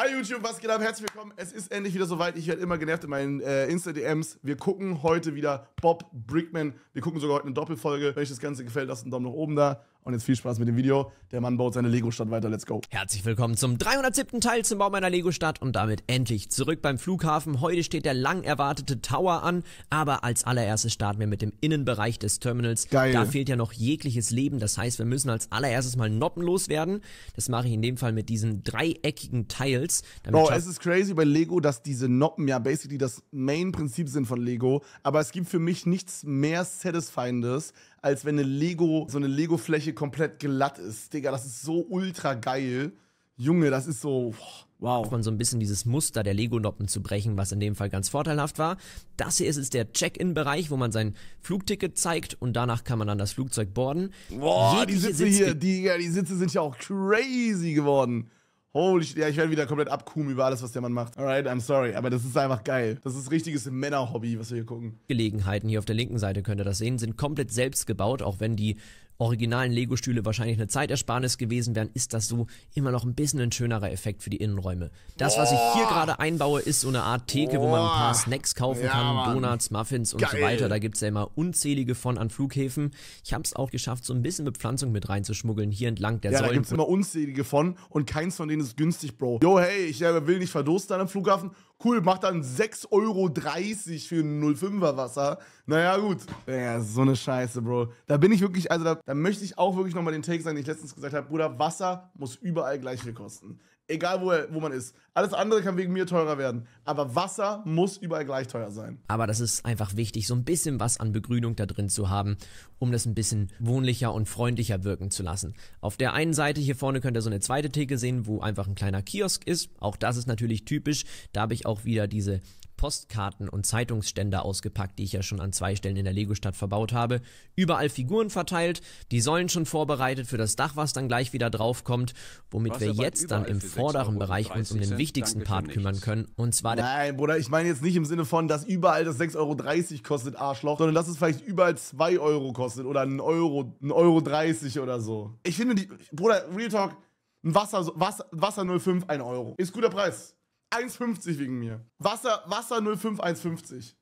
Hi YouTube, was geht ab? Herzlich willkommen. Es ist endlich wieder soweit. Ich werde immer genervt in meinen äh, Insta-DMs. Wir gucken heute wieder Bob Brickman. Wir gucken sogar heute eine Doppelfolge. Wenn euch das Ganze gefällt, lasst einen Daumen nach oben da. Und jetzt viel Spaß mit dem Video. Der Mann baut seine Lego-Stadt weiter. Let's go. Herzlich willkommen zum 307. Teil zum Bau meiner Lego-Stadt und damit endlich zurück beim Flughafen. Heute steht der lang erwartete Tower an, aber als allererstes starten wir mit dem Innenbereich des Terminals. Geil. Da fehlt ja noch jegliches Leben. Das heißt, wir müssen als allererstes mal Noppen loswerden. Das mache ich in dem Fall mit diesen dreieckigen Tiles. Bro, es ist crazy bei Lego, dass diese Noppen ja basically das Main-Prinzip sind von Lego. Aber es gibt für mich nichts mehr Satisfyindes, als wenn eine Lego, so eine Lego-Fläche komplett glatt ist. Digga, das ist so ultra geil. Junge, das ist so. Boah. Wow. Man so ein bisschen dieses Muster der Lego-Noppen zu brechen, was in dem Fall ganz vorteilhaft war. Das hier ist jetzt der Check-in-Bereich, wo man sein Flugticket zeigt und danach kann man dann das Flugzeug boarden. Boah, die Sitze Sitz hier, die, die Sitze sind ja auch crazy geworden. Holy shit, ja, ich werde wieder komplett abkumen über alles, was der Mann macht. Alright, I'm sorry, aber das ist einfach geil. Das ist richtiges Männerhobby, was wir hier gucken. Gelegenheiten hier auf der linken Seite könnt ihr das sehen, sind komplett selbst gebaut, auch wenn die originalen Lego-Stühle wahrscheinlich eine Zeitersparnis gewesen wären, ist das so immer noch ein bisschen ein schönerer Effekt für die Innenräume. Das, was ich hier gerade einbaue, ist so eine Art Theke, wo man ein paar Snacks kaufen ja, kann, Donuts, Muffins und Geil. so weiter. Da gibt's ja immer unzählige von an Flughäfen. Ich habe es auch geschafft, so ein bisschen Bepflanzung mit reinzuschmuggeln, hier entlang der ja, Säulen. Ja, da gibt's immer unzählige von und keins von denen ist günstig, Bro. Yo, hey, ich äh, will nicht verdursten an einem Flughafen. Cool, macht dann 6,30 Euro für ein 05er Wasser. Naja, gut. Ja, so eine Scheiße, Bro. Da bin ich wirklich, also da, da möchte ich auch wirklich nochmal den Take sagen, den ich letztens gesagt habe. Bruder, Wasser muss überall gleich viel kosten. Egal, wo, er, wo man ist. Alles andere kann wegen mir teurer werden. Aber Wasser muss überall gleich teuer sein. Aber das ist einfach wichtig, so ein bisschen was an Begrünung da drin zu haben, um das ein bisschen wohnlicher und freundlicher wirken zu lassen. Auf der einen Seite hier vorne könnt ihr so eine zweite Theke sehen, wo einfach ein kleiner Kiosk ist. Auch das ist natürlich typisch. Da habe ich auch wieder diese Postkarten und Zeitungsständer ausgepackt, die ich ja schon an zwei Stellen in der Lego-Stadt verbaut habe. Überall Figuren verteilt, die Säulen schon vorbereitet für das Dach, was dann gleich wieder draufkommt, womit wir jetzt dann im vorderen Bereich uns um den wichtigsten Part kümmern können. Und zwar der Nein, Bruder, ich meine jetzt nicht im Sinne von, dass überall das 6,30 Euro kostet, Arschloch, sondern dass es vielleicht überall 2 Euro kostet oder 1 Euro, 1,30 Euro 30 oder so. Ich finde die, Bruder, Real Talk, Wasser, Wasser, Wasser 05, 1 Euro. Ist guter Preis. 1,50 wegen mir. Wasser, Wasser 05, 1,50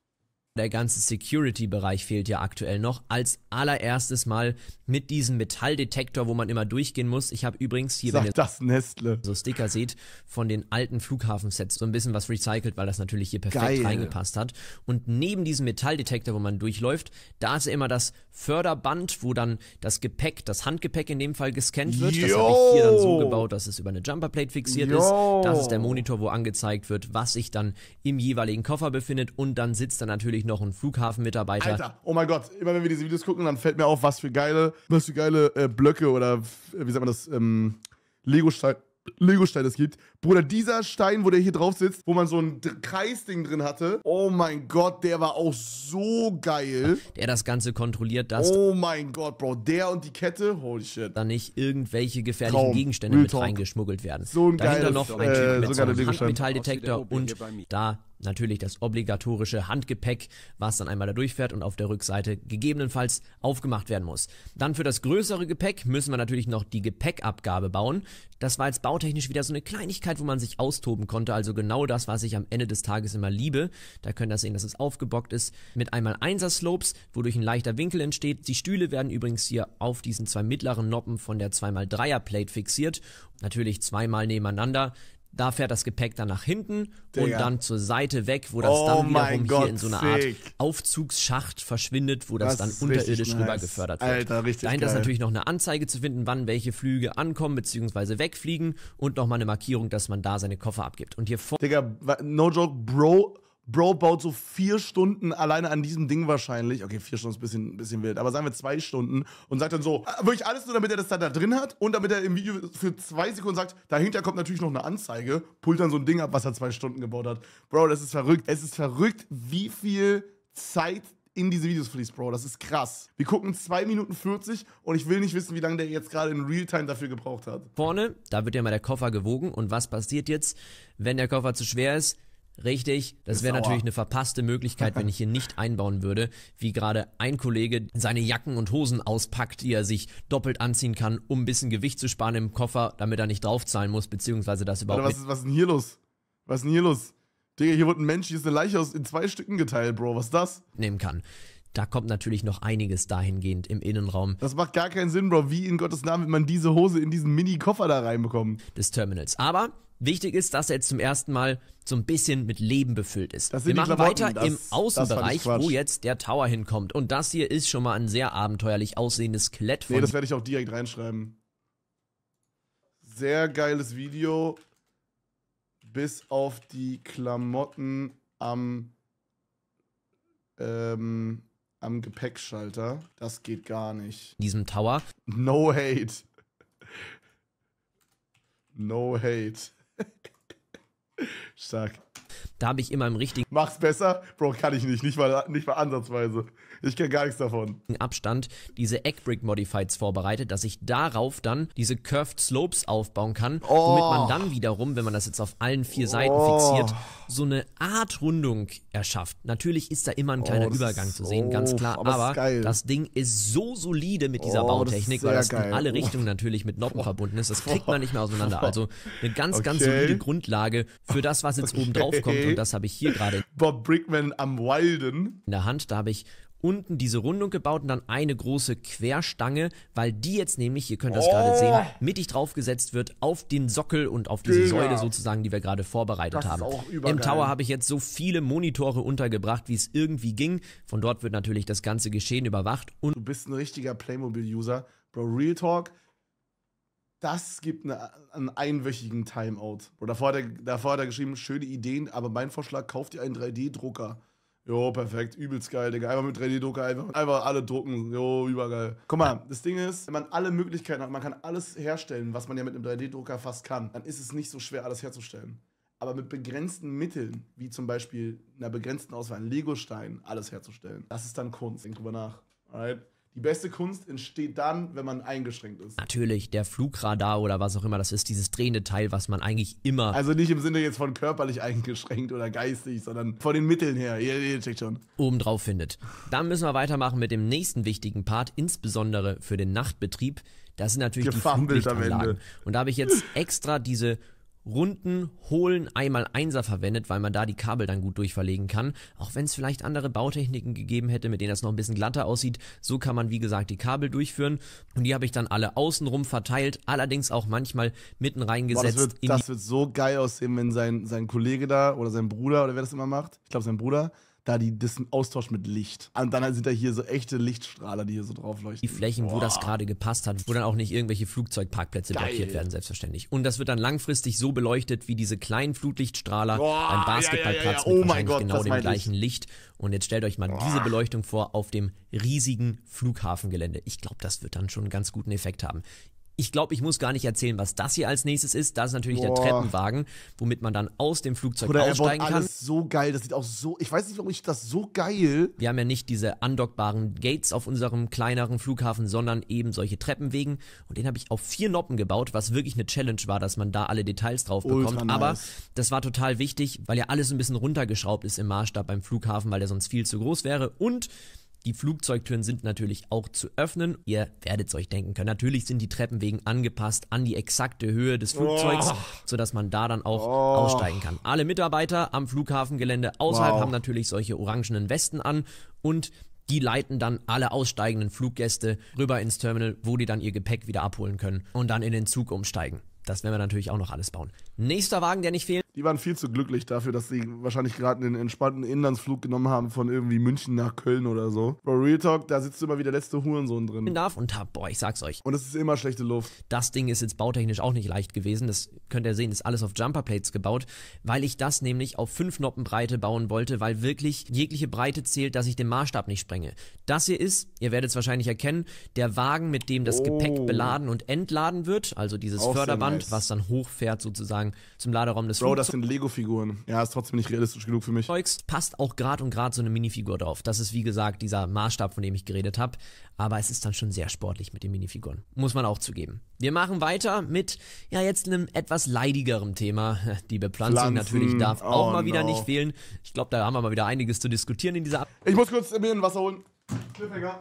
der ganze Security-Bereich fehlt ja aktuell noch. Als allererstes mal mit diesem Metalldetektor, wo man immer durchgehen muss. Ich habe übrigens hier, Sag wenn ihr das Nestle. so Sticker seht, von den alten Flughafensets so ein bisschen was recycelt, weil das natürlich hier perfekt Geil. reingepasst hat. Und neben diesem Metalldetektor, wo man durchläuft, da ist immer das Förderband, wo dann das Gepäck, das Handgepäck in dem Fall gescannt wird. Yo. Das habe ich hier dann so gebaut, dass es über eine Jumperplate fixiert Yo. ist. Das ist der Monitor, wo angezeigt wird, was sich dann im jeweiligen Koffer befindet. Und dann sitzt da natürlich noch ein Flughafenmitarbeiter. Alter, oh mein Gott, immer wenn wir diese Videos gucken, dann fällt mir auf, was für geile, was für geile äh, Blöcke oder äh, wie sagt man das, ähm, Lego-Steine Lego es gibt, Bruder, dieser Stein, wo der hier drauf sitzt, wo man so ein Kreisding drin hatte. Oh mein Gott, der war auch so geil. Der das Ganze kontrolliert, das. Oh mein Gott, Bro. Der und die Kette, holy shit. Da nicht irgendwelche gefährlichen Traum. Gegenstände Real mit Talk. reingeschmuggelt werden. So ein Dahinter geiles, noch äh, ein äh, Typ mit so einem Metalldetektor und da natürlich das obligatorische Handgepäck, was dann einmal da durchfährt und auf der Rückseite gegebenenfalls aufgemacht werden muss. Dann für das größere Gepäck müssen wir natürlich noch die Gepäckabgabe bauen. Das war jetzt bautechnisch wieder so eine Kleinigkeit Möglichkeit, wo man sich austoben konnte. Also genau das, was ich am Ende des Tages immer liebe. Da könnt ihr sehen, dass es aufgebockt ist. Mit einmal 1er Slopes, wodurch ein leichter Winkel entsteht. Die Stühle werden übrigens hier auf diesen zwei mittleren Noppen von der 2x3er Plate fixiert. Natürlich zweimal nebeneinander. Da fährt das Gepäck dann nach hinten Digga. und dann zur Seite weg, wo das oh dann wiederum Gott, hier in so einer Art Aufzugsschacht verschwindet, wo das, das dann unterirdisch nice. rüber gefördert wird. Alter, richtig Dahinter geil. ist natürlich noch eine Anzeige zu finden, wann welche Flüge ankommen bzw. wegfliegen und nochmal eine Markierung, dass man da seine Koffer abgibt. Und hier vor. Digga, no joke, Bro Bro baut so vier Stunden alleine an diesem Ding wahrscheinlich. Okay, vier Stunden ist ein bisschen, ein bisschen wild, aber sagen wir zwei Stunden und sagt dann so, äh, wirklich alles nur, damit er das da, da drin hat und damit er im Video für zwei Sekunden sagt, dahinter kommt natürlich noch eine Anzeige, pullt dann so ein Ding ab, was er zwei Stunden gebaut hat. Bro, das ist verrückt. Es ist verrückt, wie viel Zeit in diese Videos fließt, Bro. Das ist krass. Wir gucken 2 Minuten 40 und ich will nicht wissen, wie lange der jetzt gerade in Realtime dafür gebraucht hat. Vorne, da wird ja mal der Koffer gewogen und was passiert jetzt, wenn der Koffer zu schwer ist? Richtig, das wäre natürlich eine verpasste Möglichkeit, wenn ich hier nicht einbauen würde, wie gerade ein Kollege seine Jacken und Hosen auspackt, die er sich doppelt anziehen kann, um ein bisschen Gewicht zu sparen im Koffer, damit er nicht draufzahlen muss, beziehungsweise das überhaupt Alter, was, ist, was ist denn hier los? Was ist denn hier los? Digga, hier wurde ein Mensch, hier ist eine Leiche aus, in zwei Stücken geteilt, Bro, was ist das? Nehmen kann. Da kommt natürlich noch einiges dahingehend im Innenraum. Das macht gar keinen Sinn, Bro. Wie in Gottes Namen wird man diese Hose in diesen Mini-Koffer da reinbekommen? Des Terminals. Aber Wichtig ist, dass er jetzt zum ersten Mal so ein bisschen mit Leben befüllt ist. Wir machen weiter das, im Außenbereich, wo jetzt der Tower hinkommt. Und das hier ist schon mal ein sehr abenteuerlich aussehendes Skelett von. Nee, das werde ich auch direkt reinschreiben. Sehr geiles Video. Bis auf die Klamotten am, ähm, am Gepäckschalter. Das geht gar nicht. In diesem Tower. No hate. No hate. Suck. Da habe ich immer im richtigen. Mach's besser? Bro, kann ich nicht. Nicht mal, nicht mal ansatzweise. Ich kenne gar nichts davon. Abstand diese Eggbrick Modifieds vorbereitet, dass ich darauf dann diese Curved Slopes aufbauen kann, oh. womit man oh. dann wiederum, wenn man das jetzt auf allen vier Seiten oh. fixiert, so eine Art Rundung erschafft. Natürlich ist da immer ein kleiner oh, Übergang zu sehen, ganz oh, klar. Aber, aber das Ding ist so solide mit dieser oh, Bautechnik, das weil das geil. in alle Richtungen natürlich mit Noppen verbunden ist. Das kriegt man nicht mehr auseinander. Also eine ganz, okay. ganz solide Grundlage für das, was jetzt okay. oben drauf kommt und das habe ich hier gerade. Bob Brickman am Wilden. In der Hand, da habe ich unten diese Rundung gebaut und dann eine große Querstange, weil die jetzt nämlich, ihr könnt das oh. gerade sehen, mittig draufgesetzt wird auf den Sockel und auf diese Digga. Genau. Säule sozusagen, die wir gerade vorbereitet das haben. Im Tower habe ich jetzt so viele Monitore untergebracht, wie es irgendwie ging. Von dort wird natürlich das ganze Geschehen überwacht und. Du bist ein richtiger Playmobil-User. Bro, Real Talk das gibt eine, einen einwöchigen Timeout. Oder davor hat, er, davor hat er geschrieben, schöne Ideen, aber mein Vorschlag, kauft ihr einen 3D-Drucker. Jo, perfekt, übelst geil, Digga. Einfach mit 3D-Drucker, einfach, einfach alle drucken. Jo, übergeil. Guck mal, das Ding ist, wenn man alle Möglichkeiten hat, man kann alles herstellen, was man ja mit einem 3D-Drucker fast kann, dann ist es nicht so schwer, alles herzustellen. Aber mit begrenzten Mitteln, wie zum Beispiel einer begrenzten Auswahl an Legosteinen, alles herzustellen, das ist dann Kunst. Denk drüber nach. Alright? Die beste Kunst entsteht dann, wenn man eingeschränkt ist. Natürlich, der Flugradar oder was auch immer das ist, dieses drehende Teil, was man eigentlich immer. Also nicht im Sinne jetzt von körperlich eingeschränkt oder geistig, sondern von den Mitteln her. Ihr, ihr checkt schon. Obendrauf findet. Dann müssen wir weitermachen mit dem nächsten wichtigen Part, insbesondere für den Nachtbetrieb. Das sind natürlich die Flutlichtanlagen. Und da habe ich jetzt extra diese runden, hohlen einmal Einser verwendet, weil man da die Kabel dann gut durchverlegen kann. Auch wenn es vielleicht andere Bautechniken gegeben hätte, mit denen das noch ein bisschen glatter aussieht, so kann man wie gesagt die Kabel durchführen und die habe ich dann alle außenrum verteilt, allerdings auch manchmal mitten reingesetzt. Boah, das, wird, das wird so geil aussehen, wenn sein, sein Kollege da oder sein Bruder oder wer das immer macht, ich glaube sein Bruder, da die, das ist ein Austausch mit Licht. Und dann sind da hier so echte Lichtstrahler, die hier so drauf leuchten. Die Flächen, Boah. wo das gerade gepasst hat, wo dann auch nicht irgendwelche Flugzeugparkplätze Geil. blockiert werden, selbstverständlich. Und das wird dann langfristig so beleuchtet, wie diese kleinen Flutlichtstrahler Boah, beim Basketballplatz ja, ja, ja. Oh mit wahrscheinlich Gott, genau dem gleichen ich. Licht. Und jetzt stellt euch mal Boah. diese Beleuchtung vor auf dem riesigen Flughafengelände. Ich glaube, das wird dann schon einen ganz guten Effekt haben. Ich glaube, ich muss gar nicht erzählen, was das hier als nächstes ist. Das ist natürlich Boah. der Treppenwagen, womit man dann aus dem Flugzeug Oder aussteigen er Das ist so geil, das sieht auch so. Ich weiß nicht, warum ich das so geil. Wir haben ja nicht diese andockbaren Gates auf unserem kleineren Flughafen, sondern eben solche Treppenwegen. Und den habe ich auf vier Noppen gebaut, was wirklich eine Challenge war, dass man da alle Details drauf Ultra bekommt. Nice. Aber das war total wichtig, weil ja alles ein bisschen runtergeschraubt ist im Maßstab beim Flughafen, weil der sonst viel zu groß wäre. Und die Flugzeugtüren sind natürlich auch zu öffnen. Ihr werdet es euch denken können. Natürlich sind die Treppen wegen angepasst an die exakte Höhe des Flugzeugs, oh. sodass man da dann auch oh. aussteigen kann. Alle Mitarbeiter am Flughafengelände außerhalb wow. haben natürlich solche orangenen Westen an und die leiten dann alle aussteigenden Fluggäste rüber ins Terminal, wo die dann ihr Gepäck wieder abholen können und dann in den Zug umsteigen. Das werden wir natürlich auch noch alles bauen. Nächster Wagen, der nicht fehlt die waren viel zu glücklich dafür, dass sie wahrscheinlich gerade einen entspannten Inlandsflug genommen haben von irgendwie München nach Köln oder so. Bro, Real Talk, da sitzt immer wieder der letzte Hurensohn drin. Bin Darf und hab, boah, ich sag's euch. Und es ist immer schlechte Luft. Das Ding ist jetzt bautechnisch auch nicht leicht gewesen. Das könnt ihr sehen, ist alles auf Jumperplates gebaut, weil ich das nämlich auf fünf Noppen Breite bauen wollte, weil wirklich jegliche Breite zählt, dass ich den Maßstab nicht sprenge. Das hier ist, ihr werdet es wahrscheinlich erkennen, der Wagen, mit dem das oh. Gepäck beladen und entladen wird, also dieses auch Förderband, nice. was dann hochfährt sozusagen zum Laderaum des Bro, das sind Lego-Figuren. Ja, ist trotzdem nicht realistisch genug für mich. Zeugs passt auch gerade und gerade so eine Minifigur drauf. Das ist wie gesagt dieser Maßstab, von dem ich geredet habe. Aber es ist dann schon sehr sportlich mit den Minifiguren. Muss man auch zugeben. Wir machen weiter mit, ja, jetzt einem etwas leidigerem Thema. Die Bepflanzung Pflanzen. natürlich darf auch oh, mal wieder no. nicht fehlen. Ich glaube, da haben wir mal wieder einiges zu diskutieren in dieser Ab Ich muss kurz mir ein Wasser holen. Cliffhanger.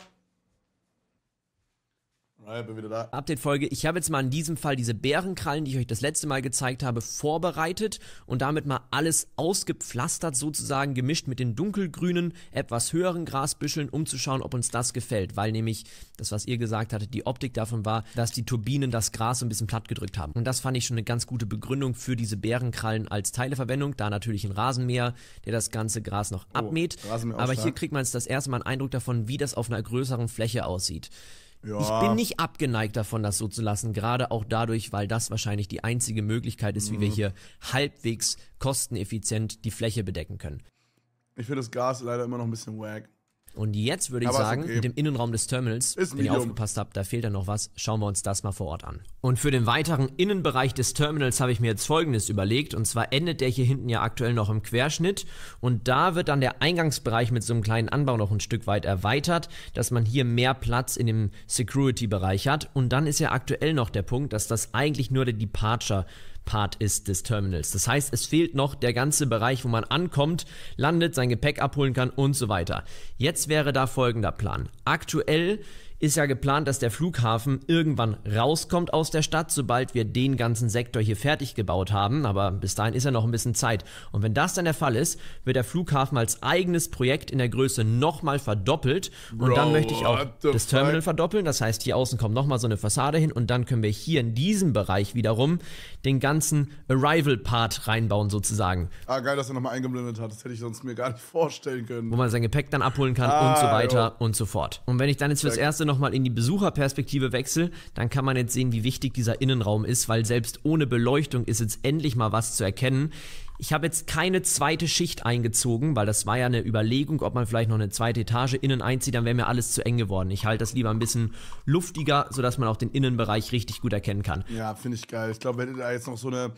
Ah, ja, bin wieder da. Update-Folge. Ich habe jetzt mal in diesem Fall diese Bärenkrallen, die ich euch das letzte Mal gezeigt habe, vorbereitet und damit mal alles ausgepflastert sozusagen, gemischt mit den dunkelgrünen, etwas höheren Grasbüscheln, um zu schauen, ob uns das gefällt. Weil nämlich das, was ihr gesagt hattet, die Optik davon war, dass die Turbinen das Gras so ein bisschen platt gedrückt haben. Und das fand ich schon eine ganz gute Begründung für diese Bärenkrallen als Teileverwendung. Da natürlich ein Rasenmäher, der das ganze Gras noch oh, abmäht. Oh, Aber hier kriegt man jetzt das erste Mal einen Eindruck davon, wie das auf einer größeren Fläche aussieht. Ja. Ich bin nicht abgeneigt davon, das so zu lassen, gerade auch dadurch, weil das wahrscheinlich die einzige Möglichkeit ist, mhm. wie wir mhm. hier halbwegs kosteneffizient die Fläche bedecken können. Ich finde das Gas leider immer noch ein bisschen wack. Und jetzt würde ich Aber sagen, okay. mit dem Innenraum des Terminals, wenn ihr aufgepasst habt, da fehlt dann noch was. Schauen wir uns das mal vor Ort an. Und für den weiteren Innenbereich des Terminals habe ich mir jetzt folgendes überlegt. Und zwar endet der hier hinten ja aktuell noch im Querschnitt. Und da wird dann der Eingangsbereich mit so einem kleinen Anbau noch ein Stück weit erweitert, dass man hier mehr Platz in dem Security-Bereich hat. Und dann ist ja aktuell noch der Punkt, dass das eigentlich nur der Departure Part ist des Terminals. Das heißt, es fehlt noch der ganze Bereich, wo man ankommt, landet, sein Gepäck abholen kann und so weiter. Jetzt wäre da folgender Plan. Aktuell ist ja geplant, dass der Flughafen irgendwann rauskommt aus der Stadt, sobald wir den ganzen Sektor hier fertig gebaut haben. Aber bis dahin ist ja noch ein bisschen Zeit. Und wenn das dann der Fall ist, wird der Flughafen als eigenes Projekt in der Größe nochmal verdoppelt. Und Bro, dann möchte ich auch das Terminal fuck? verdoppeln. Das heißt, hier außen kommt nochmal so eine Fassade hin. Und dann können wir hier in diesem Bereich wiederum den ganzen Arrival-Part reinbauen sozusagen. Ah, geil, dass er nochmal eingeblendet hat. Das hätte ich sonst mir gar nicht vorstellen können. Wo man sein Gepäck dann abholen kann ah, und so ah, weiter jo. und so fort. Und wenn ich dann jetzt fürs Erste nochmal in die Besucherperspektive wechsle, dann kann man jetzt sehen, wie wichtig dieser Innenraum ist, weil selbst ohne Beleuchtung ist jetzt endlich mal was zu erkennen. Ich habe jetzt keine zweite Schicht eingezogen, weil das war ja eine Überlegung, ob man vielleicht noch eine zweite Etage innen einzieht, dann wäre mir alles zu eng geworden. Ich halte das lieber ein bisschen luftiger, sodass man auch den Innenbereich richtig gut erkennen kann. Ja, finde ich geil. Ich glaube, wenn da jetzt noch so eine,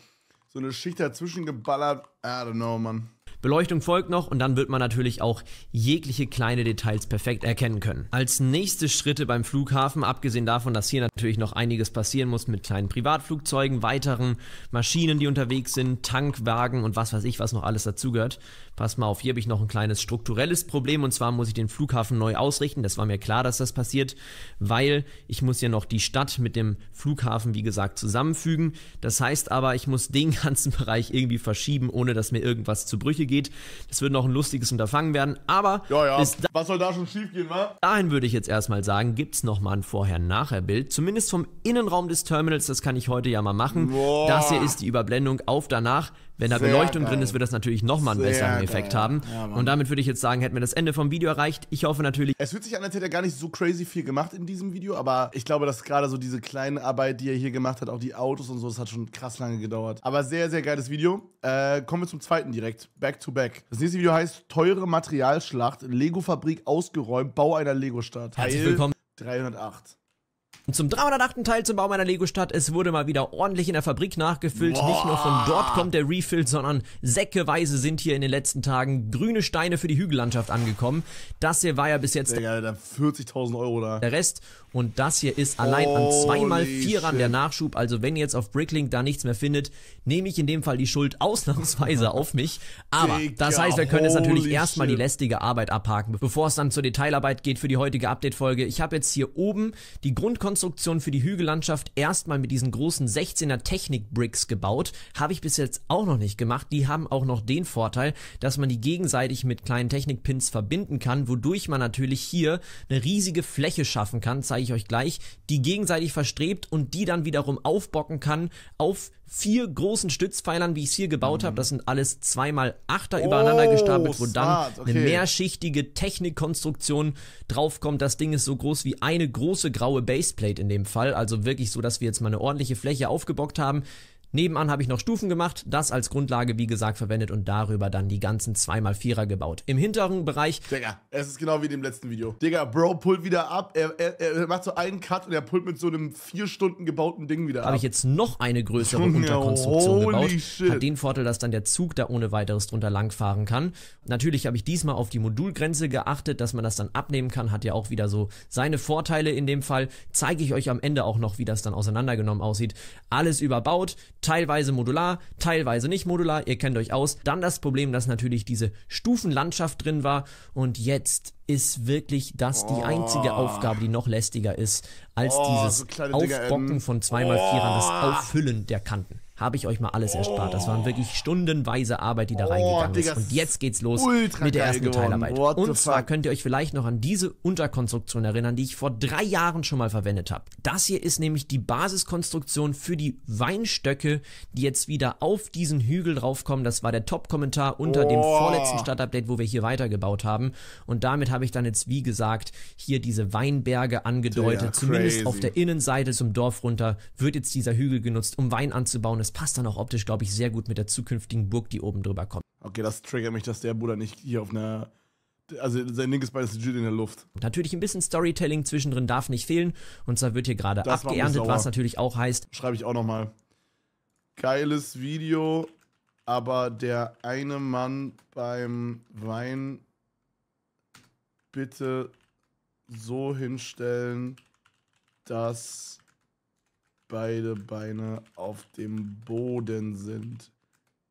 so eine Schicht dazwischen geballert, I don't know, Mann. Beleuchtung folgt noch und dann wird man natürlich auch jegliche kleine Details perfekt erkennen können. Als nächste Schritte beim Flughafen, abgesehen davon, dass hier natürlich noch einiges passieren muss mit kleinen Privatflugzeugen, weiteren Maschinen, die unterwegs sind, Tankwagen und was weiß ich, was noch alles dazugehört. Pass mal auf, hier habe ich noch ein kleines strukturelles Problem und zwar muss ich den Flughafen neu ausrichten. Das war mir klar, dass das passiert, weil ich muss ja noch die Stadt mit dem Flughafen, wie gesagt, zusammenfügen. Das heißt aber, ich muss den ganzen Bereich irgendwie verschieben, ohne dass mir irgendwas zu Brüche geht. Das wird noch ein lustiges Unterfangen werden. Aber ja, ja. was soll da schon schiefgehen, wa? Dahin würde ich jetzt erstmal sagen, gibt es nochmal ein Vorher-Nachher-Bild. Zumindest vom Innenraum des Terminals, das kann ich heute ja mal machen. Boah. Das hier ist die Überblendung auf danach. Wenn da Sehr Beleuchtung geil. drin ist, wird das natürlich nochmal einen Sehr besseren Effekt haben. Ja, und damit würde ich jetzt sagen, hätten wir das Ende vom Video erreicht. Ich hoffe natürlich. Es fühlt sich an, als hätte er gar nicht so crazy viel gemacht in diesem Video, aber ich glaube, dass gerade so diese kleine Arbeit, die er hier gemacht hat, auch die Autos und so, das hat schon krass lange gedauert. Aber sehr, sehr geiles Video. Äh, kommen wir zum zweiten direkt. Back to back. Das nächste Video heißt Teure Materialschlacht, Lego-Fabrik ausgeräumt, Bau einer Lego-Stadt. Herzlich willkommen. 308. Und zum 308. Teil zum Bau meiner Lego-Stadt. Es wurde mal wieder ordentlich in der Fabrik nachgefüllt. Boah. Nicht nur von dort kommt der Refill, sondern säckeweise sind hier in den letzten Tagen grüne Steine für die Hügellandschaft angekommen. Das hier war ja bis jetzt... Digga, da 40.000 Euro da. Der Rest. Und das hier ist allein Holy an zweimal Vierern der Nachschub. Also wenn ihr jetzt auf Bricklink da nichts mehr findet, nehme ich in dem Fall die Schuld ausnahmsweise auf mich. Aber Digga, das heißt, wir können jetzt natürlich erstmal die lästige Arbeit abhaken, bevor es dann zur Detailarbeit geht für die heutige Update-Folge. Ich habe jetzt hier oben die Grundkonstruktion Konstruktion für die Hügellandschaft erstmal mit diesen großen 16er Technik Bricks gebaut. Habe ich bis jetzt auch noch nicht gemacht. Die haben auch noch den Vorteil, dass man die gegenseitig mit kleinen Technik Pins verbinden kann, wodurch man natürlich hier eine riesige Fläche schaffen kann, zeige ich euch gleich, die gegenseitig verstrebt und die dann wiederum aufbocken kann auf vier großen Stützpfeilern, wie ich es hier gebaut mhm. habe. Das sind alles zweimal Achter oh, übereinander gestapelt, wo smart, dann okay. eine mehrschichtige Technikkonstruktion draufkommt. Das Ding ist so groß wie eine große graue Baseplate in dem Fall. Also wirklich so, dass wir jetzt mal eine ordentliche Fläche aufgebockt haben. Nebenan habe ich noch Stufen gemacht, das als Grundlage wie gesagt verwendet und darüber dann die ganzen 2x4er gebaut. Im hinteren Bereich... Digga, es ist genau wie dem letzten Video. Digga, Bro pullt wieder ab, er, er, er macht so einen Cut und er pullt mit so einem 4 Stunden gebauten Ding wieder ab. Habe ich jetzt noch eine größere Junge, Unterkonstruktion gebaut. Shit. Hat den Vorteil, dass dann der Zug da ohne weiteres drunter langfahren kann. Natürlich habe ich diesmal auf die Modulgrenze geachtet, dass man das dann abnehmen kann, hat ja auch wieder so seine Vorteile in dem Fall. Zeige ich euch am Ende auch noch, wie das dann auseinandergenommen aussieht. Alles überbaut teilweise modular, teilweise nicht modular, ihr kennt euch aus. Dann das Problem, dass natürlich diese Stufenlandschaft drin war und jetzt ist wirklich das die oh. einzige oh. Aufgabe, die noch lästiger ist, als oh, dieses so Aufbocken von 2x4ern, das oh. Auffüllen der Kanten habe ich euch mal alles erspart. Das waren wirklich stundenweise Arbeit, die da oh, reingegangen Digga, ist. Und jetzt geht's los mit der ersten geworden. Teilarbeit. What Und zwar könnt ihr euch vielleicht noch an diese Unterkonstruktion erinnern, die ich vor drei Jahren schon mal verwendet habe. Das hier ist nämlich die Basiskonstruktion für die Weinstöcke, die jetzt wieder auf diesen Hügel draufkommen. Das war der Top-Kommentar unter oh. dem vorletzten Stadtupdate, wo wir hier weitergebaut haben. Und damit habe ich dann jetzt, wie gesagt, hier diese Weinberge angedeutet. Digga, Zumindest auf der Innenseite zum Dorf runter wird jetzt dieser Hügel genutzt, um Wein anzubauen. Das das passt dann auch optisch, glaube ich, sehr gut mit der zukünftigen Burg, die oben drüber kommt. Okay, das triggert mich, dass der Bruder nicht hier auf einer also sein linkes Bein ist legit in der Luft. Natürlich ein bisschen Storytelling zwischendrin darf nicht fehlen. Und zwar wird hier gerade abgeerntet, was natürlich auch heißt. Schreibe ich auch nochmal. Geiles Video, aber der eine Mann beim Wein bitte so hinstellen, dass beide Beine auf dem Boden sind.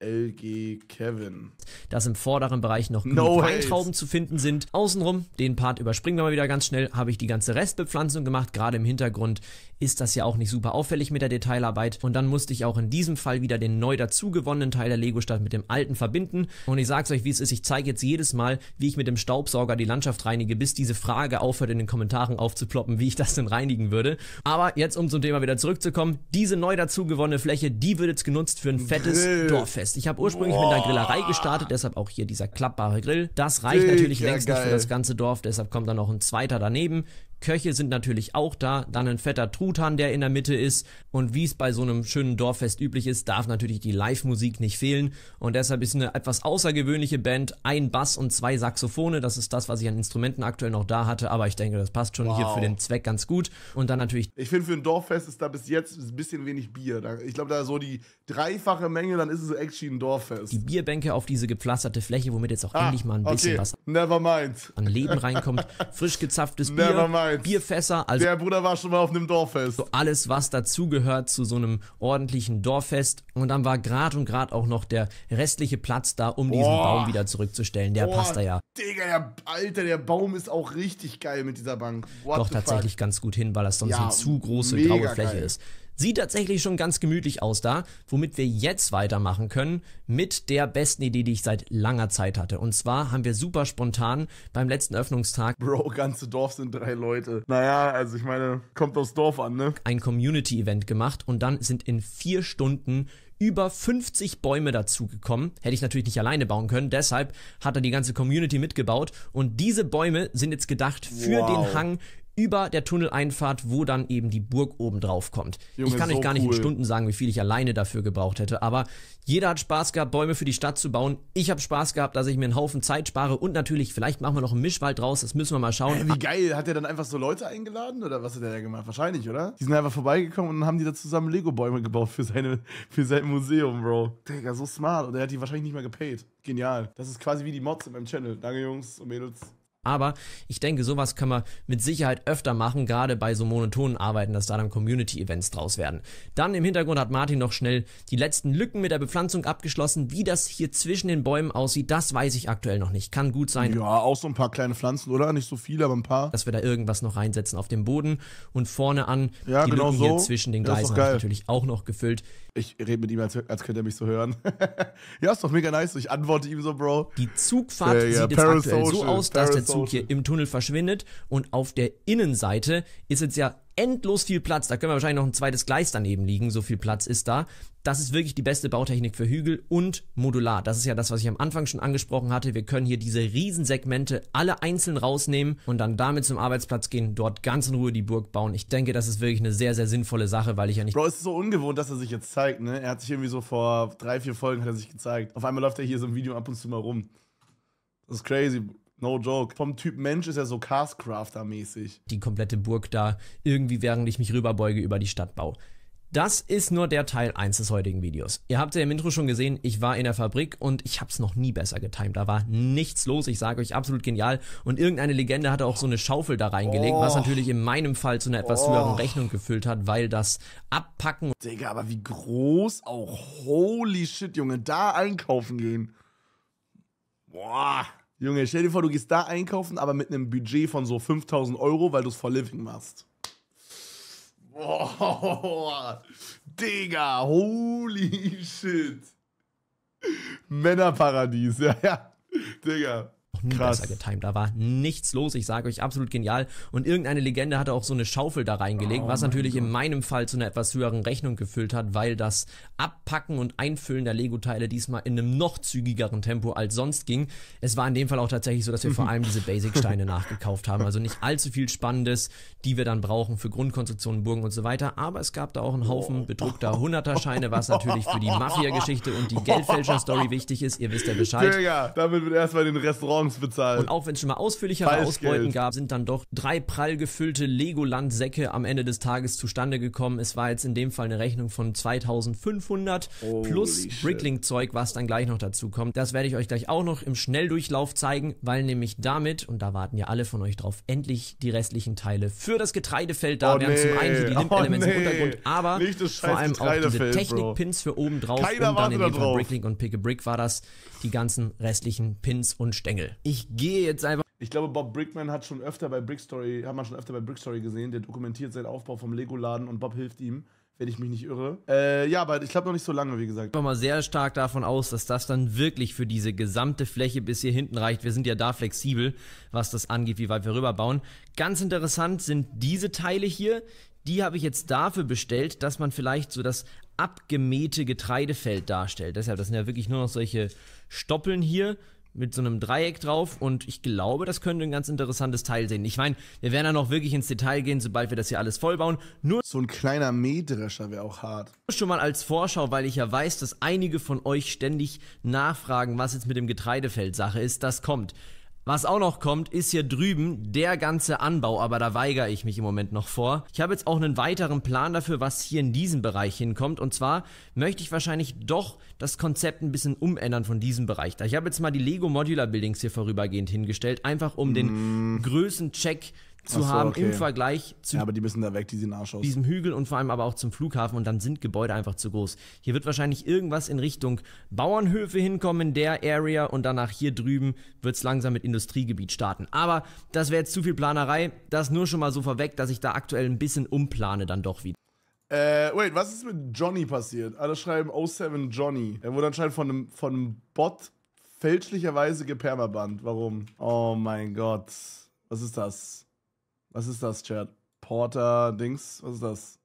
LG Kevin. Dass im vorderen Bereich noch no Weintrauben zu finden sind. Außenrum, den Part überspringen wir mal wieder ganz schnell, habe ich die ganze Restbepflanzung gemacht. Gerade im Hintergrund ist das ja auch nicht super auffällig mit der Detailarbeit. Und dann musste ich auch in diesem Fall wieder den neu dazugewonnenen Teil der Lego-Stadt mit dem alten verbinden. Und ich sage es euch, wie es ist. Ich zeige jetzt jedes Mal, wie ich mit dem Staubsauger die Landschaft reinige, bis diese Frage aufhört, in den Kommentaren aufzuploppen, wie ich das denn reinigen würde. Aber jetzt, um zum Thema wieder zurückzukommen, diese neu dazugewonnene Fläche, die wird jetzt genutzt für ein fettes Dorffest lässt. Ich habe ursprünglich Boah. mit einer Grillerei gestartet, deshalb auch hier dieser klappbare Grill. Das reicht Dick, natürlich längst ja, nicht für das ganze Dorf, deshalb kommt dann noch ein zweiter daneben. Köche sind natürlich auch da, dann ein fetter Truthahn, der in der Mitte ist. Und wie es bei so einem schönen Dorffest üblich ist, darf natürlich die Live-Musik nicht fehlen. Und deshalb ist eine etwas außergewöhnliche Band ein Bass und zwei Saxophone. Das ist das, was ich an Instrumenten aktuell noch da hatte. Aber ich denke, das passt schon wow. hier für den Zweck ganz gut. Und dann natürlich. Ich finde, für ein Dorffest ist da bis jetzt ein bisschen wenig Bier. Ich glaube, da so die dreifache Menge, dann ist es actually ein Dorffest. Die Bierbänke auf diese gepflasterte Fläche, womit jetzt auch ah, endlich mal ein bisschen okay. was an Leben reinkommt. Frisch gezapftes Bier. Never mind eins. Bierfässer. Also Der Bruder war schon mal auf einem Dorffest. So alles, was dazugehört zu so einem ordentlichen Dorffest. Und dann war gerade und gerade auch noch der restliche Platz da, um diesen Baum wieder zurückzustellen. Der Boah, passt da ja. Digga, der, Alter, der Baum ist auch richtig geil mit dieser Bank. What Doch tatsächlich fuck? ganz gut hin, weil das sonst ja, eine zu große graue Fläche geil. ist. Sieht tatsächlich schon ganz gemütlich aus da, womit wir jetzt weitermachen können mit der besten Idee, die ich seit langer Zeit hatte. Und zwar haben wir super spontan beim letzten Öffnungstag. Bro, ganze Dorf sind drei Leute. Naja, also ich meine, kommt aufs Dorf an, ne? Ein Community-Event gemacht und dann sind in vier Stunden über 50 Bäume dazugekommen. Hätte ich natürlich nicht alleine bauen können, deshalb hat er die ganze Community mitgebaut und diese Bäume sind jetzt gedacht für wow. den Hang über der Tunneleinfahrt, wo dann eben die Burg oben drauf kommt. Junge, ich kann so euch gar nicht cool. in Stunden sagen, wie viel ich alleine dafür gebraucht hätte, aber jeder hat Spaß gehabt, Bäume für die Stadt zu bauen. Ich habe Spaß gehabt, dass ich mir einen Haufen Zeit spare und natürlich, vielleicht machen wir noch einen Mischwald draus, das müssen wir mal schauen. Äh, wie geil, hat er dann einfach so Leute eingeladen oder was hat er da gemacht? Wahrscheinlich, oder? Die sind einfach vorbeigekommen und haben die da zusammen Lego-Bäume gebaut für, seine, für sein Museum, Bro. Digga, so smart. Und er hat die wahrscheinlich nicht mehr gepaid. Genial. Das ist quasi wie die Mods in meinem Channel. Danke, Jungs und Mädels. Aber ich denke, sowas können wir mit Sicherheit öfter machen, gerade bei so monotonen Arbeiten, dass da dann Community-Events draus werden. Dann im Hintergrund hat Martin noch schnell die letzten Lücken mit der Bepflanzung abgeschlossen. Wie das hier zwischen den Bäumen aussieht, das weiß ich aktuell noch nicht. Kann gut sein. Ja, auch so ein paar kleine Pflanzen, oder? Nicht so viele, aber ein paar. Dass wir da irgendwas noch reinsetzen auf dem Boden und vorne an ja, die genau Lücken so. hier zwischen den Gleisen ja, natürlich auch noch gefüllt. Ich rede mit ihm, als, als könnte er mich so hören. ja, ist doch mega nice. Ich antworte ihm so, Bro. Die Zugfahrt äh, ja, sieht jetzt aktuell so aus, dass der Zug hier im Tunnel verschwindet und auf der Innenseite ist jetzt ja endlos viel Platz. Da können wir wahrscheinlich noch ein zweites Gleis daneben liegen. So viel Platz ist da. Das ist wirklich die beste Bautechnik für Hügel und modular. Das ist ja das, was ich am Anfang schon angesprochen hatte. Wir können hier diese Riesensegmente alle einzeln rausnehmen und dann damit zum Arbeitsplatz gehen, dort ganz in Ruhe die Burg bauen. Ich denke, das ist wirklich eine sehr, sehr sinnvolle Sache, weil ich ja nicht... Bro, es ist so ungewohnt, dass er sich jetzt zeigt, ne? Er hat sich irgendwie so vor drei, vier Folgen hat er sich gezeigt. Auf einmal läuft er hier so ein Video ab und zu mal rum. Das ist crazy. No joke. Vom Typ Mensch ist er so Castcrafter-mäßig. Die komplette Burg da irgendwie, während ich mich rüberbeuge über die Stadt baue. Das ist nur der Teil 1 des heutigen Videos. Ihr habt ja im Intro schon gesehen, ich war in der Fabrik und ich hab's noch nie besser getimt. Da war nichts los, ich sage euch, absolut genial. Und irgendeine Legende hatte auch so eine Schaufel da reingelegt, oh. was natürlich in meinem Fall zu einer etwas oh. höheren Rechnung gefüllt hat, weil das Abpacken... Digga, aber wie groß auch. Holy shit, Junge, da einkaufen gehen. Boah. Junge, stell dir vor, du gehst da einkaufen, aber mit einem Budget von so 5000 Euro, weil du es for living machst. Boah, Digga, holy shit. Männerparadies, ja, ja. Digga. Auch nie Krass. besser getimt. Da war nichts los. Ich sage euch, absolut genial. Und irgendeine Legende hatte auch so eine Schaufel da reingelegt, oh was natürlich Gott. in meinem Fall zu einer etwas höheren Rechnung gefüllt hat, weil das Abpacken und Einfüllen der Lego-Teile diesmal in einem noch zügigeren Tempo als sonst ging. Es war in dem Fall auch tatsächlich so, dass wir vor mhm. allem diese Basic-Steine nachgekauft haben. Also nicht allzu viel Spannendes, die wir dann brauchen für Grundkonstruktionen, Burgen und so weiter. Aber es gab da auch einen Haufen bedruckter Hunderterscheine, was natürlich für die Mafia-Geschichte und die Geldfälscher-Story wichtig ist. Ihr wisst ja Bescheid. Digga, damit wird erstmal den Restaurant haben es bezahlt. Und auch wenn es schon mal ausführlichere Ausbeuten gab, sind dann doch drei prall gefüllte Legoland-Säcke am Ende des Tages zustande gekommen. Es war jetzt in dem Fall eine Rechnung von 2500 Holy plus Bricklink-Zeug, was dann gleich noch dazu kommt. Das werde ich euch gleich auch noch im Schnelldurchlauf zeigen, weil nämlich damit, und da warten ja alle von euch drauf, endlich die restlichen Teile für das Getreidefeld da oh, wären. Nee. Zum einen die Limp-Elements oh, nee. im Untergrund, aber vor allem auch diese Technik-Pins für oben drauf Keiner und dann in dem Fall Bricklink und Pick a Brick war das die ganzen restlichen Pins und Stängel ich gehe jetzt einfach. Ich glaube, Bob Brickman hat schon öfter bei Brickstory, hat man schon öfter bei Brickstory gesehen, der dokumentiert seinen Aufbau vom Lego-Laden und Bob hilft ihm wenn ich mich nicht irre. Äh, ja, aber ich glaube noch nicht so lange, wie gesagt. Ich gehe mal sehr stark davon aus, dass das dann wirklich für diese gesamte Fläche bis hier hinten reicht. Wir sind ja da flexibel, was das angeht, wie weit wir rüberbauen. Ganz interessant sind diese Teile hier. Die habe ich jetzt dafür bestellt, dass man vielleicht so das abgemähte Getreidefeld darstellt. Deshalb, das sind ja wirklich nur noch solche Stoppeln hier mit so einem Dreieck drauf und ich glaube, das könnte ein ganz interessantes Teil sehen. Ich meine, wir werden da noch wirklich ins Detail gehen, sobald wir das hier alles vollbauen. Nur so ein kleiner Mähdrescher wäre auch hart. Schon mal als Vorschau, weil ich ja weiß, dass einige von euch ständig nachfragen, was jetzt mit dem Getreidefeld Sache ist. Das kommt. Was auch noch kommt, ist hier drüben der ganze Anbau, aber da weigere ich mich im Moment noch vor. Ich habe jetzt auch einen weiteren Plan dafür, was hier in diesem Bereich hinkommt. Und zwar möchte ich wahrscheinlich doch das Konzept ein bisschen umändern von diesem Bereich. Ich habe jetzt mal die Lego Modular Buildings hier vorübergehend hingestellt, einfach um mm. den Größencheck zu so, haben okay. im Vergleich zu ja, aber die müssen da weg, die Arsch aus. diesem Hügel und vor allem aber auch zum Flughafen und dann sind Gebäude einfach zu groß. Hier wird wahrscheinlich irgendwas in Richtung Bauernhöfe hinkommen in der Area und danach hier drüben wird es langsam mit Industriegebiet starten. Aber das wäre jetzt zu viel Planerei, das nur schon mal so vorweg, dass ich da aktuell ein bisschen umplane dann doch wieder. Äh, wait, was ist mit Johnny passiert? Alle schreiben 07 Johnny. Er wurde anscheinend von einem, von einem Bot fälschlicherweise gepermabannt. Warum? Oh mein Gott. Was ist das? Was ist das, Chad? Porter Dings? Was ist das?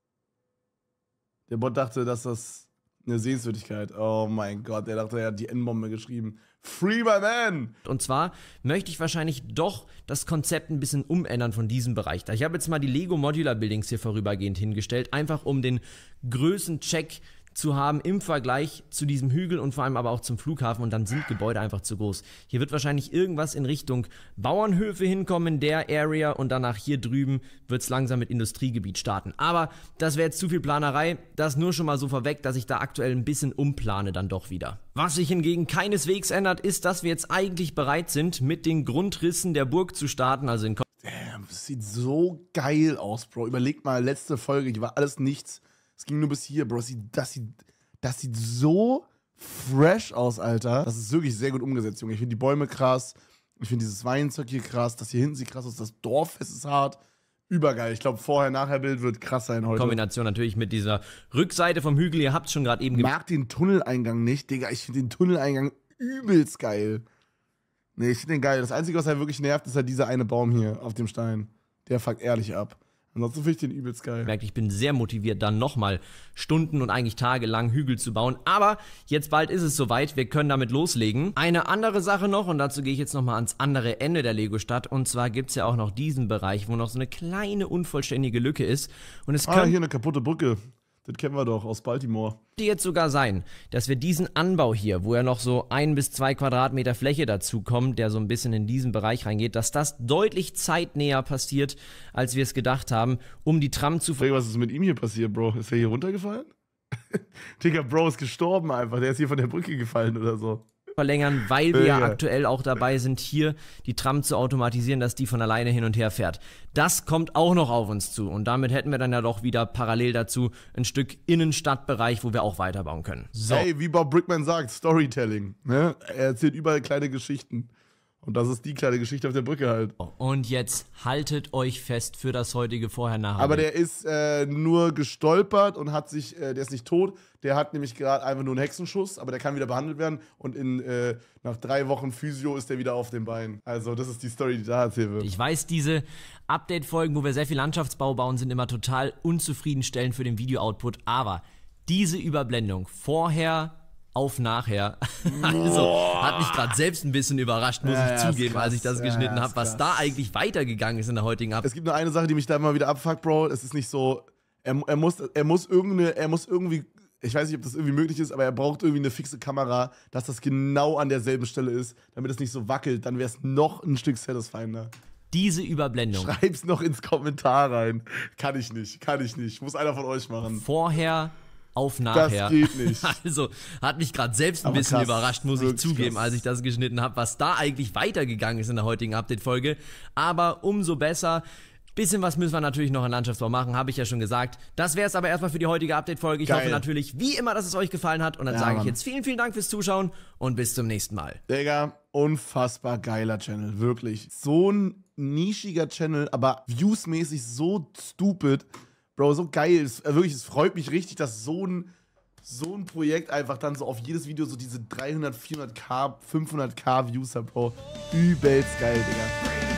Der Bot dachte, dass das eine Sehenswürdigkeit. Oh mein Gott, der dachte, er hat die N-Bombe geschrieben. Free my man! Und zwar möchte ich wahrscheinlich doch das Konzept ein bisschen umändern von diesem Bereich. Da ich habe jetzt mal die Lego Modular Buildings hier vorübergehend hingestellt, einfach um den Größencheck check zu haben im Vergleich zu diesem Hügel und vor allem aber auch zum Flughafen und dann sind Gebäude einfach zu groß. Hier wird wahrscheinlich irgendwas in Richtung Bauernhöfe hinkommen in der Area und danach hier drüben wird es langsam mit Industriegebiet starten. Aber das wäre jetzt zu viel Planerei, das nur schon mal so vorweg, dass ich da aktuell ein bisschen umplane dann doch wieder. Was sich hingegen keineswegs ändert, ist, dass wir jetzt eigentlich bereit sind, mit den Grundrissen der Burg zu starten, also in... Damn, das sieht so geil aus, Bro. Überleg mal, letzte Folge, die war alles nichts es ging nur bis hier, Bro. Das sieht, das sieht, das sieht so fresh aus, Alter. Das ist wirklich sehr gut umgesetzt, Junge. Ich finde die Bäume krass. Ich finde dieses Weinzeug hier krass. Das hier hinten sieht krass aus. Das Dorf ist hart. Übergeil. Ich glaube, Vorher-Nachher-Bild wird krass sein heute. Kombination natürlich mit dieser Rückseite vom Hügel. Ihr habt es schon gerade eben Ich mag den Tunneleingang nicht, Digga. Ich finde den Tunneleingang übelst geil. Nee, ich finde den geil. Das Einzige, was halt wirklich nervt, ist halt dieser eine Baum hier auf dem Stein. Der fuckt ehrlich ab. Ansonsten finde ich den übelst geil. Merkt, ich bin sehr motiviert, dann nochmal Stunden und eigentlich tagelang Hügel zu bauen. Aber jetzt bald ist es soweit, wir können damit loslegen. Eine andere Sache noch, und dazu gehe ich jetzt nochmal ans andere Ende der Lego-Stadt. Und zwar gibt es ja auch noch diesen Bereich, wo noch so eine kleine unvollständige Lücke ist. Und es ah, hier eine kaputte Brücke. Das kennen wir doch aus Baltimore. Könnte jetzt sogar sein, dass wir diesen Anbau hier, wo ja noch so ein bis zwei Quadratmeter Fläche dazukommt, der so ein bisschen in diesen Bereich reingeht, dass das deutlich zeitnäher passiert, als wir es gedacht haben, um die Tram zu. Frage, was ist mit ihm hier passiert, Bro? Ist er hier runtergefallen? Digga, Bro ist gestorben einfach. Der ist hier von der Brücke gefallen oder so verlängern, weil wir ja. aktuell auch dabei sind, hier die Tram zu automatisieren, dass die von alleine hin und her fährt. Das kommt auch noch auf uns zu und damit hätten wir dann ja doch wieder parallel dazu ein Stück Innenstadtbereich, wo wir auch weiterbauen können. So. Hey, wie Bob Brickman sagt, Storytelling. Ne? Er erzählt überall kleine Geschichten. Und das ist die kleine Geschichte auf der Brücke halt. Und jetzt haltet euch fest für das heutige Vorher nachher. Aber der ist äh, nur gestolpert und hat sich, äh, der ist nicht tot. Der hat nämlich gerade einfach nur einen Hexenschuss, aber der kann wieder behandelt werden. Und in äh, nach drei Wochen Physio ist der wieder auf dem Bein. Also das ist die Story, die da erzählt wird. Ich weiß, diese Update-Folgen, wo wir sehr viel Landschaftsbau bauen, sind immer total unzufriedenstellend für den Video-Output. Aber diese Überblendung vorher auf nachher. also hat mich gerade selbst ein bisschen überrascht, muss ja, ich zugeben, als ich das ja, geschnitten habe, was da eigentlich weitergegangen ist in der heutigen Ab. Es gibt nur eine Sache, die mich da immer wieder abfuckt, Bro. Es ist nicht so, er, er, muss, er muss irgendeine, er muss irgendwie, ich weiß nicht, ob das irgendwie möglich ist, aber er braucht irgendwie eine fixe Kamera, dass das genau an derselben Stelle ist, damit es nicht so wackelt. Dann wäre es noch ein Stück satisfyender diese Überblendung. Schreib's noch ins Kommentar rein. Kann ich nicht, kann ich nicht. Muss einer von euch machen. Vorher auf nachher. Das geht nicht. Also hat mich gerade selbst ein Aber bisschen krass, überrascht, muss ich zugeben, krass. als ich das geschnitten habe, was da eigentlich weitergegangen ist in der heutigen Update-Folge. Aber umso besser. Bisschen was müssen wir natürlich noch an Landschaftsbau machen, habe ich ja schon gesagt. Das wäre es aber erstmal für die heutige Update-Folge. Ich Geil. hoffe natürlich, wie immer, dass es euch gefallen hat. Und dann ja, sage ich jetzt vielen, vielen Dank fürs Zuschauen und bis zum nächsten Mal. Digga, unfassbar geiler Channel, wirklich. So ein nischiger Channel, aber viewsmäßig so stupid. Bro, so geil. Es, äh, wirklich, es freut mich richtig, dass so ein, so ein Projekt einfach dann so auf jedes Video so diese 300, 400k, 500k Views hat, Bro. Übelst geil, Digga.